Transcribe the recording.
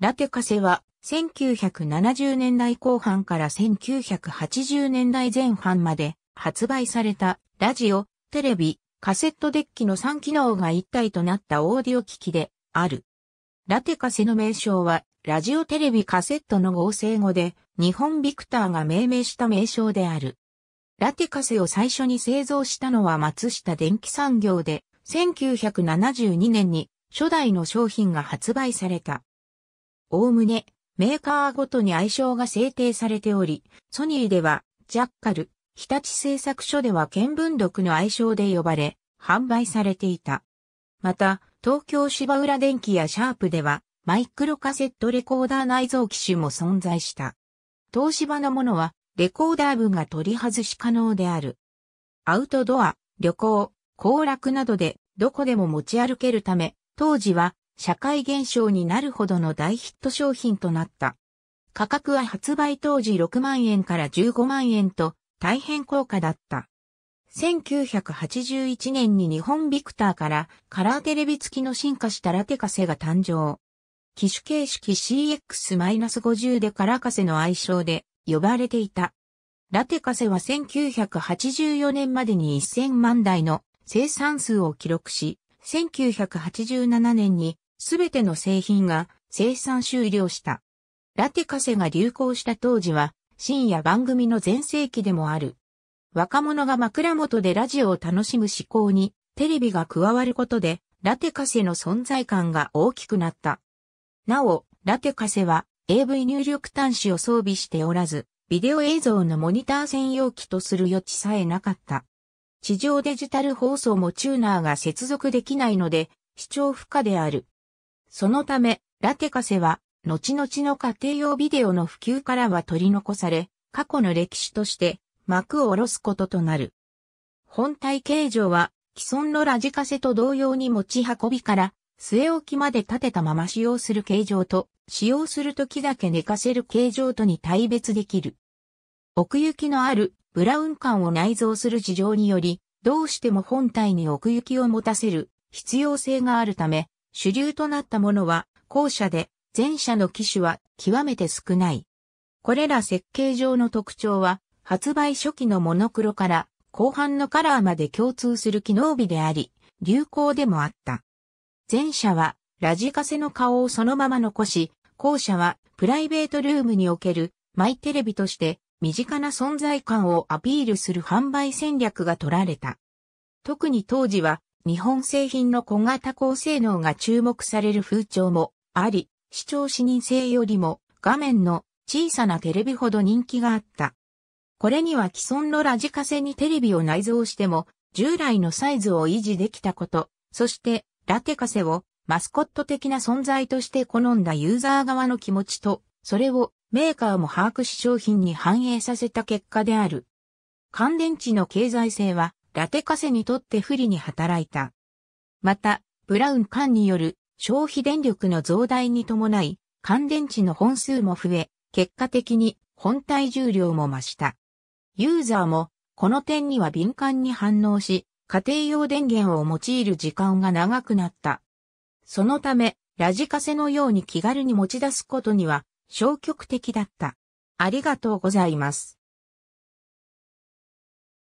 ラテカセは1970年代後半から1980年代前半まで発売されたラジオ、テレビ、カセットデッキの3機能が一体となったオーディオ機器である。ラテカセの名称はラジオテレビカセットの合成語で日本ビクターが命名した名称である。ラテカセを最初に製造したのは松下電機産業で1972年に初代の商品が発売された。おおむね、メーカーごとに愛称が制定されており、ソニーでは、ジャッカル、日立製作所では見聞録の愛称で呼ばれ、販売されていた。また、東京芝浦電機やシャープでは、マイクロカセットレコーダー内蔵機種も存在した。東芝のものは、レコーダー部が取り外し可能である。アウトドア、旅行、行楽などで、どこでも持ち歩けるため、当時は、社会現象になるほどの大ヒット商品となった。価格は発売当時6万円から15万円と大変高価だった。1981年に日本ビクターからカラーテレビ付きの進化したラテカセが誕生。機種形式 CX-50 でカラカセの愛称で呼ばれていた。ラテカセは1984年までに1000万台の生産数を記録し、1987年にすべての製品が生産終了した。ラテカセが流行した当時は、深夜番組の前世紀でもある。若者が枕元でラジオを楽しむ思考に、テレビが加わることで、ラテカセの存在感が大きくなった。なお、ラテカセは AV 入力端子を装備しておらず、ビデオ映像のモニター専用機とする余地さえなかった。地上デジタル放送もチューナーが接続できないので、視聴不可である。そのため、ラテカセは、後々の家庭用ビデオの普及からは取り残され、過去の歴史として幕を下ろすこととなる。本体形状は既存のラジカセと同様に持ち運びから据え置きまで立てたまま使用する形状と使用する時だけ寝かせる形状とに対別できる。奥行きのあるブラウン管を内蔵する事情により、どうしても本体に奥行きを持たせる必要性があるため、主流となったものは、後者で、前者の機種は極めて少ない。これら設計上の特徴は、発売初期のモノクロから後半のカラーまで共通する機能美であり、流行でもあった。前者はラジカセの顔をそのまま残し、後者はプライベートルームにおけるマイテレビとして身近な存在感をアピールする販売戦略が取られた。特に当時は日本製品の小型高性能が注目される風潮もあり、視聴視認性よりも画面の小さなテレビほど人気があった。これには既存のラジカセにテレビを内蔵しても従来のサイズを維持できたこと、そしてラテカセをマスコット的な存在として好んだユーザー側の気持ちと、それをメーカーも把握し商品に反映させた結果である。乾電池の経済性はラテカセにとって不利に働いた。また、ブラウン管による消費電力の増大に伴い、乾電池の本数も増え、結果的に本体重量も増した。ユーザーもこの点には敏感に反応し、家庭用電源を用いる時間が長くなった。そのため、ラジカセのように気軽に持ち出すことには消極的だった。ありがとうございます。